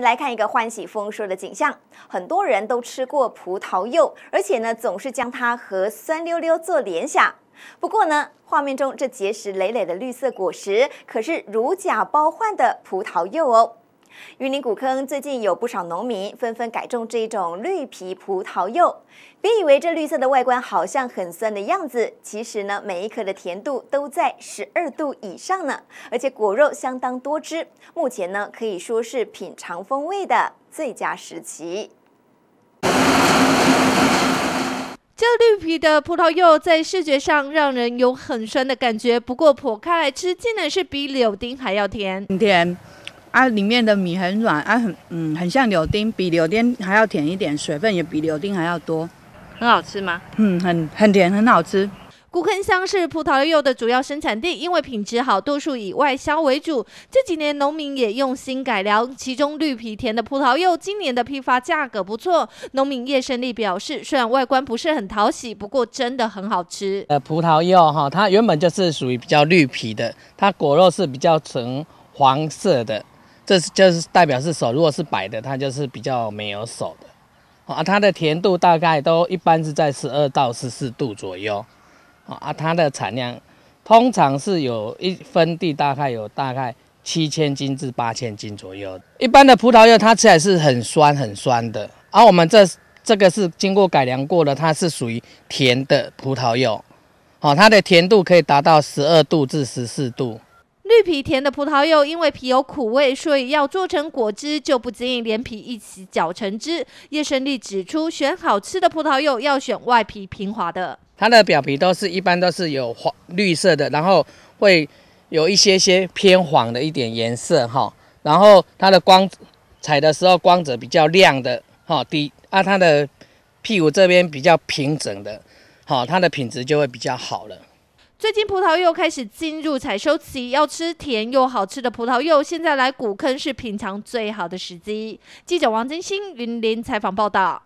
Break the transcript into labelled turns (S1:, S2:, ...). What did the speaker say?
S1: 来看一个欢喜丰收的景象，很多人都吃过葡萄柚，而且呢，总是将它和酸溜溜做联想。不过呢，画面中这结实累累的绿色果实，可是如假包换的葡萄柚哦。榆林古坑最近有不少农民纷纷改种这种绿皮葡萄柚。别以为这绿色的外观好像很酸的样子，其实呢，每一颗的甜度都在十二度以上呢，而且果肉相当多汁。目前呢，可以说是品尝风味的最佳时期。
S2: 这绿皮的葡萄柚在视觉上让人有很酸的感觉，不过剖开来吃，竟然是比柳丁还要甜，甜。啊，里面的米很软，啊很嗯很像柳丁，比柳丁还要甜一点，水分也比柳丁还要多，很好吃吗？嗯，很很甜，很好吃。古坑乡是葡萄柚的主要生产地，因为品质好，多数以外销为主。这几年农民也用心改良，其中绿皮甜的葡萄柚，今年的批发价格不错。农民叶胜利表示，虽然外观不是很讨喜，不过真的很好吃。
S3: 呃，葡萄柚哈，它原本就是属于比较绿皮的，它果肉是比较橙黄色的。这是就是代表是熟，如果是白的，它就是比较没有熟的。啊，它的甜度大概都一般是在十二到十四度左右。啊，它的产量通常是有一分地大概有大概七千斤至八千斤左右。一般的葡萄柚它吃起来是很酸很酸的，而我们这这个是经过改良过的，它是属于甜的葡萄柚。好，它的甜度可以达到十二度至十四度。
S2: 绿皮甜的葡萄柚，因为皮有苦味，所以要做成果汁就不建议连皮一起搅成汁。叶胜利指出，选好吃的葡萄柚要选外皮平滑的，
S3: 它的表皮都是一般都是有黄绿色的，然后会有一些些偏黄的一点颜色哈，然后它的光彩的时候光泽比较亮的哈，底啊它的屁股这边比较平整的，好，它的品质就会比较好了。
S2: 最近葡萄又开始进入采收期，要吃甜又好吃的葡萄柚，现在来古坑是品尝最好的时机。记者王金星云林采访报道。